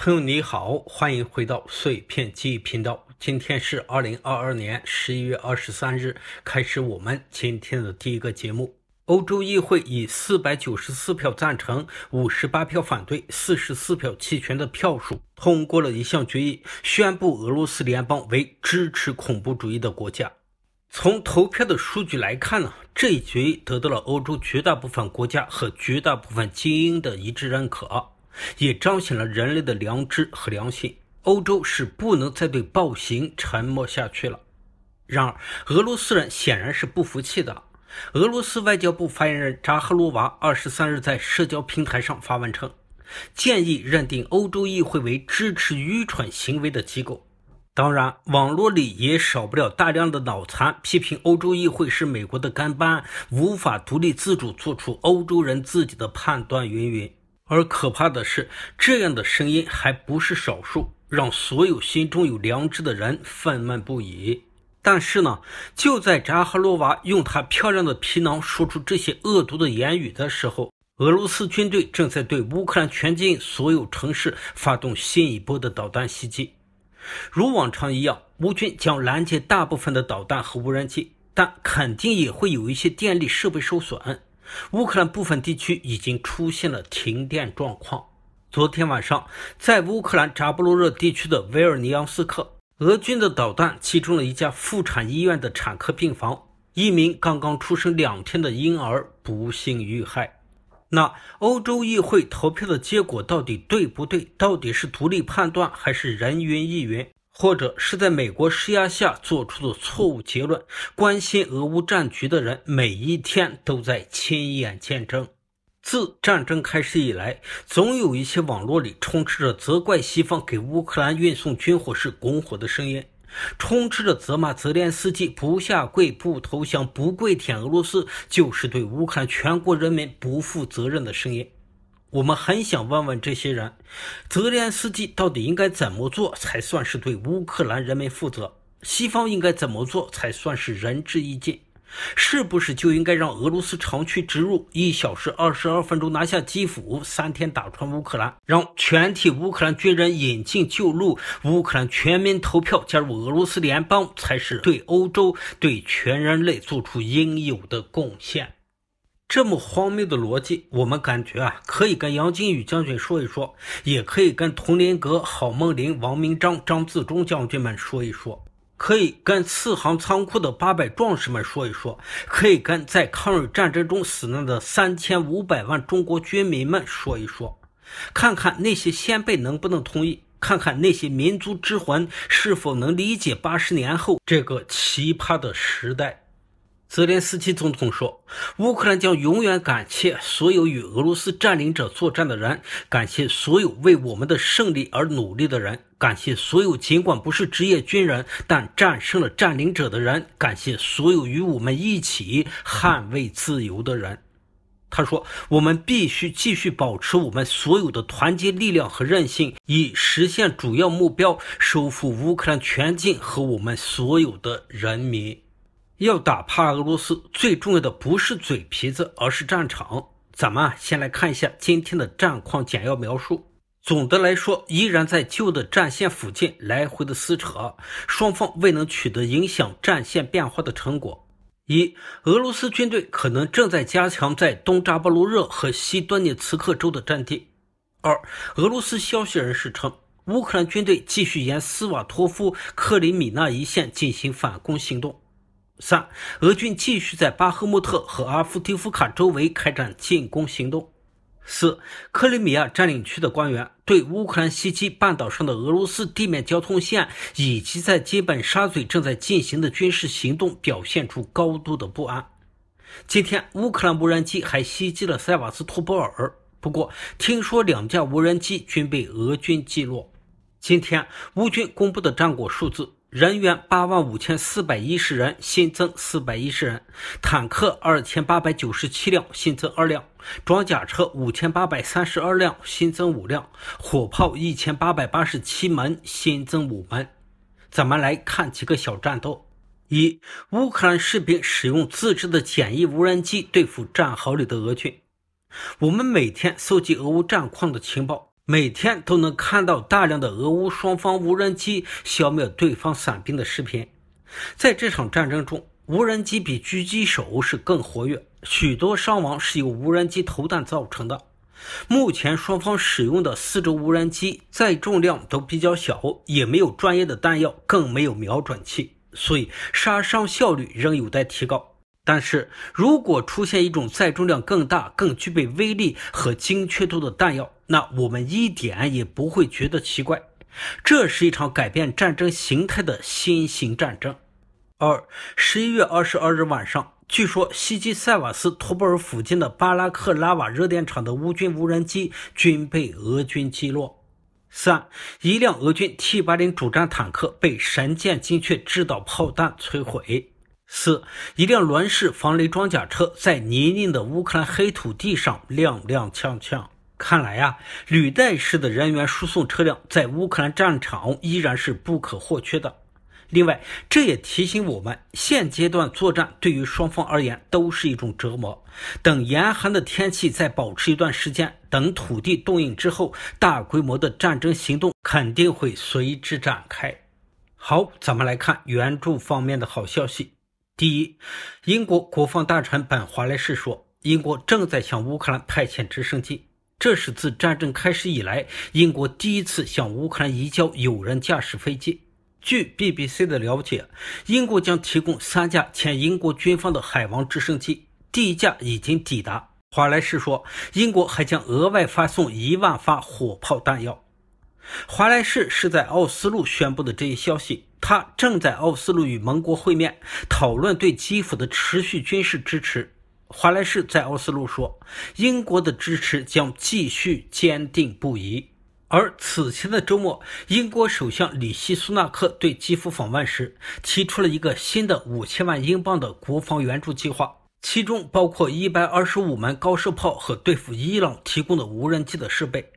朋友你好，欢迎回到碎片记忆频道。今天是二零二二年十一月二十三日，开始我们今天的第一个节目。欧洲议会以四百九十四票赞成、五十八票反对、四十四票弃权的票数，通过了一项决议，宣布俄罗斯联邦为支持恐怖主义的国家。从投票的数据来看呢，这一决议得到了欧洲绝大部分国家和绝大部分精英的一致认可。也彰显了人类的良知和良心。欧洲是不能再对暴行沉默下去了。然而，俄罗斯人显然是不服气的。俄罗斯外交部发言人扎赫罗娃二十三日在社交平台上发文称，建议认定欧洲议会为支持愚蠢行为的机构。当然，网络里也少不了大量的脑残批评欧洲议会是美国的干班，无法独立自主做出欧洲人自己的判断，云云。而可怕的是，这样的声音还不是少数，让所有心中有良知的人愤懑不已。但是呢，就在扎哈罗娃用她漂亮的皮囊说出这些恶毒的言语的时候，俄罗斯军队正在对乌克兰全境所有城市发动新一波的导弹袭击。如往常一样，乌军将拦截大部分的导弹和无人机，但肯定也会有一些电力设备受损。乌克兰部分地区已经出现了停电状况。昨天晚上，在乌克兰扎波罗热地区的维尔尼昂斯克，俄军的导弹击中了一家妇产医院的产科病房，一名刚刚出生两天的婴儿不幸遇害。那欧洲议会投票的结果到底对不对？到底是独立判断还是人云亦云？或者是在美国施压下做出的错误结论。关心俄乌战局的人，每一天都在亲眼见证。自战争开始以来，总有一些网络里充斥着责怪西方给乌克兰运送军火是拱火的声音，充斥着责骂泽连斯基不下跪不投降不跪舔俄罗斯就是对乌克兰全国人民不负责任的声音。我们很想问问这些人：泽连斯基到底应该怎么做才算是对乌克兰人民负责？西方应该怎么做才算是仁至义尽？是不是就应该让俄罗斯长驱直入，一小时二十二分钟拿下基辅，三天打穿乌克兰，让全体乌克兰军人引进就路，乌克兰全民投票加入俄罗斯联邦，才是对欧洲、对全人类做出应有的贡献？这么荒谬的逻辑，我们感觉啊，可以跟杨靖宇将军说一说，也可以跟佟连阁、郝梦麟、王明章、张自忠将军们说一说，可以跟四行仓库的八百壮士们说一说，可以跟在抗日战争中死难的三千五百万中国军民们说一说，看看那些先辈能不能同意，看看那些民族之魂是否能理解八十年后这个奇葩的时代。泽连斯基总统说：“乌克兰将永远感谢所有与俄罗斯占领者作战的人，感谢所有为我们的胜利而努力的人，感谢所有尽管不是职业军人但战胜了占领者的人，感谢所有与我们一起捍卫自由的人。”他说：“我们必须继续保持我们所有的团结力量和韧性，以实现主要目标——收复乌克兰全境和我们所有的人民。”要打怕俄罗斯，最重要的不是嘴皮子，而是战场。咱们啊，先来看一下今天的战况简要描述。总的来说，依然在旧的战线附近来回的撕扯，双方未能取得影响战线变化的成果。一、俄罗斯军队可能正在加强在东扎波罗热和西端涅茨克州的战地。二、俄罗斯消息人士称，乌克兰军队继续沿斯瓦托夫克里米纳一线进行反攻行动。三、俄军继续在巴赫穆特和阿夫提夫卡周围开展进攻行动。四、克里米亚占领区的官员对乌克兰袭击半岛上的俄罗斯地面交通线以及在基本沙嘴正在进行的军事行动表现出高度的不安。今天，乌克兰无人机还袭击了塞瓦斯托波尔，不过听说两架无人机均被俄军击落。今天，乌军公布的战果数字。人员八万五千四百一十人，新增四百一十人；坦克二千八百九十七辆，新增二辆；装甲车五千八百三十二辆，新增五辆；火炮一千八百八十七门，新增五门。咱们来看几个小战斗：一、乌克兰士兵使用自制的简易无人机对付战壕里的俄军。我们每天搜集俄乌战况的情报。每天都能看到大量的俄乌双方无人机消灭对方伞兵的视频。在这场战争中，无人机比狙击手是更活跃，许多伤亡是由无人机投弹造成的。目前双方使用的四轴无人机载重量都比较小，也没有专业的弹药，更没有瞄准器，所以杀伤效率仍有待提高。但是如果出现一种载重量更大、更具备威力和精确度的弹药，那我们一点也不会觉得奇怪。这是一场改变战争形态的新型战争。二十一月二十二日晚上，据说袭击塞瓦斯托波尔附近的巴拉克拉瓦热电厂的乌军无人机均被俄军击落。三，一辆俄军 T80 主战坦克被神箭精确制导炮弹摧毁。四一辆轮式防雷装甲车在泥泞的乌克兰黑土地上踉踉跄跄，看来呀，履带式的人员输送车辆在乌克兰战场依然是不可或缺的。另外，这也提醒我们，现阶段作战对于双方而言都是一种折磨。等严寒的天气再保持一段时间，等土地冻硬之后，大规模的战争行动肯定会随之展开。好，咱们来看援助方面的好消息。第一，英国国防大臣本·华莱士说，英国正在向乌克兰派遣直升机，这是自战争开始以来英国第一次向乌克兰移交有人驾驶飞机。据 BBC 的了解，英国将提供三架前英国军方的海王直升机，第一架已经抵达。华莱士说，英国还将额外发送一万发火炮弹药。华莱士是在奥斯陆宣布的这一消息。他正在奥斯陆与盟国会面，讨论对基辅的持续军事支持。华莱士在奥斯陆说，英国的支持将继续坚定不移。而此前的周末，英国首相里希·苏纳克对基辅访问时，提出了一个新的5000万英镑的国防援助计划，其中包括125门高射炮和对付伊朗提供的无人机的设备。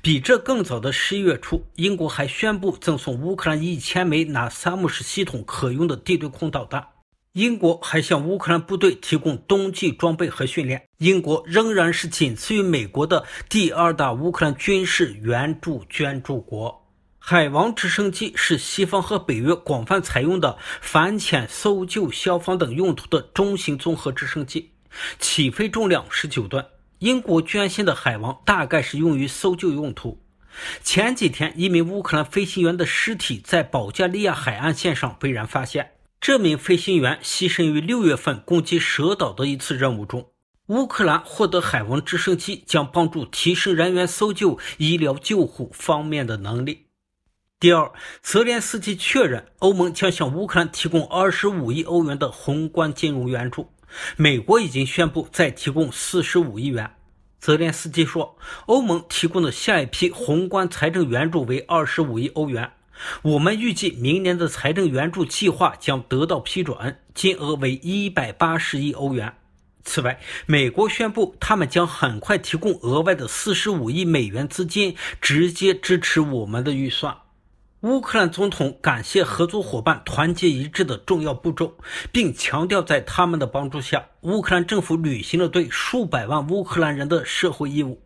比这更早的十一月初，英国还宣布赠送乌克兰一千枚拿三姆式系统可用的地对空导弹。英国还向乌克兰部队提供冬季装备和训练。英国仍然是仅次于美国的第二大乌克兰军事援助捐助国。海王直升机是西方和北约广泛采用的反潜、搜救、消防等用途的中型综合直升机，起飞重量十九吨。英国捐献的海王大概是用于搜救用途。前几天，一名乌克兰飞行员的尸体在保加利亚海岸线上被人发现。这名飞行员牺牲于六月份攻击蛇岛的一次任务中。乌克兰获得海王直升机将帮助提升人员搜救、医疗救护方面的能力。第二，泽连斯基确认，欧盟将向乌克兰提供二十五亿欧元的宏观金融援助。美国已经宣布再提供45亿元。泽连斯基说，欧盟提供的下一批宏观财政援助为25亿欧元。我们预计明年的财政援助计划将得到批准，金额为180亿欧元。此外，美国宣布他们将很快提供额外的45亿美元资金，直接支持我们的预算。乌克兰总统感谢合作伙伴团结一致的重要步骤，并强调在他们的帮助下，乌克兰政府履行了对数百万乌克兰人的社会义务。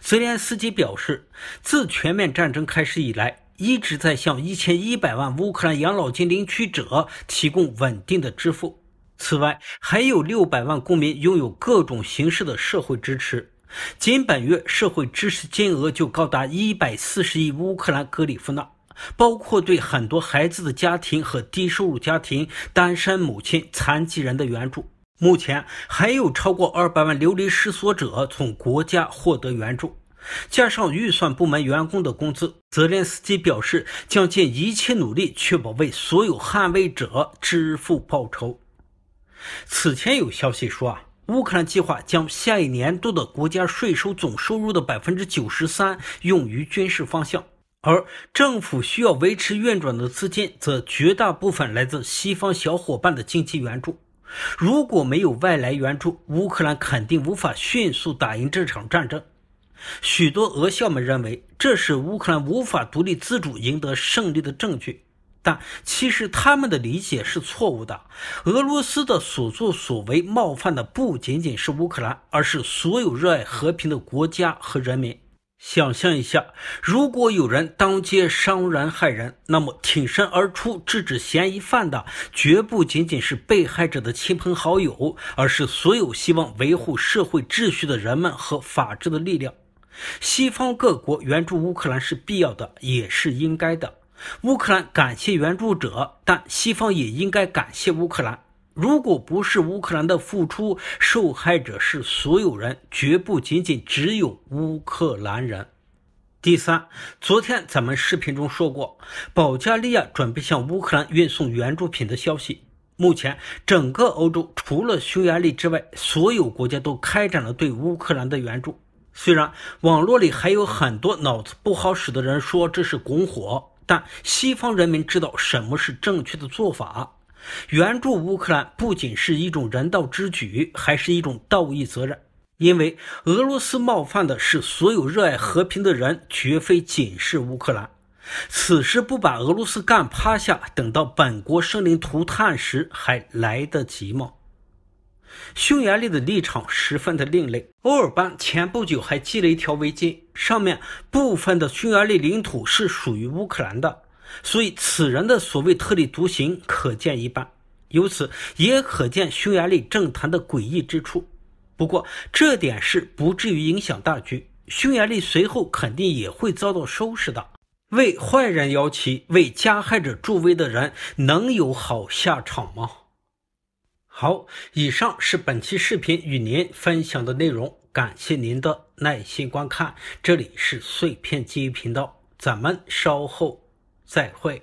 泽连斯基表示，自全面战争开始以来，一直在向1100万乌克兰养老金领取者提供稳定的支付。此外，还有600万公民拥有各种形式的社会支持，仅本月社会支持金额就高达140亿乌克兰格里夫纳。包括对很多孩子的家庭和低收入家庭、单身母亲、残疾人的援助。目前还有超过200万流离失所者从国家获得援助，加上预算部门员工的工资。泽连斯基表示，将尽一切努力确保为所有捍卫者支付报酬。此前有消息说，啊，乌克兰计划将下一年度的国家税收总收入的93%用于军事方向。而政府需要维持运转的资金，则绝大部分来自西方小伙伴的经济援助。如果没有外来援助，乌克兰肯定无法迅速打赢这场战争。许多俄校们认为，这是乌克兰无法独立自主赢得胜利的证据。但其实他们的理解是错误的。俄罗斯的所作所为冒犯的不仅仅是乌克兰，而是所有热爱和平的国家和人民。想象一下，如果有人当街伤人害人，那么挺身而出制止嫌疑犯的，绝不仅仅是被害者的亲朋好友，而是所有希望维护社会秩序的人们和法治的力量。西方各国援助乌克兰是必要的，也是应该的。乌克兰感谢援助者，但西方也应该感谢乌克兰。如果不是乌克兰的付出，受害者是所有人，绝不仅仅只有乌克兰人。第三，昨天咱们视频中说过，保加利亚准备向乌克兰运送援助品的消息。目前，整个欧洲除了匈牙利之外，所有国家都开展了对乌克兰的援助。虽然网络里还有很多脑子不好使的人说这是拱火，但西方人民知道什么是正确的做法。援助乌克兰不仅是一种人道之举，还是一种道义责任。因为俄罗斯冒犯的是所有热爱和平的人，绝非仅是乌克兰。此时不把俄罗斯干趴下，等到本国生灵涂炭时还来得及吗？匈牙利的立场十分的另类。欧尔班前不久还系了一条围巾，上面部分的匈牙利领土是属于乌克兰的。所以此人的所谓特立独行，可见一斑。由此也可见匈牙利政坛的诡异之处。不过这点是不至于影响大局，匈牙利随后肯定也会遭到收拾的。为坏人摇旗、为加害者助威的人，能有好下场吗？好，以上是本期视频与您分享的内容，感谢您的耐心观看。这里是碎片记忆频道，咱们稍后。再会。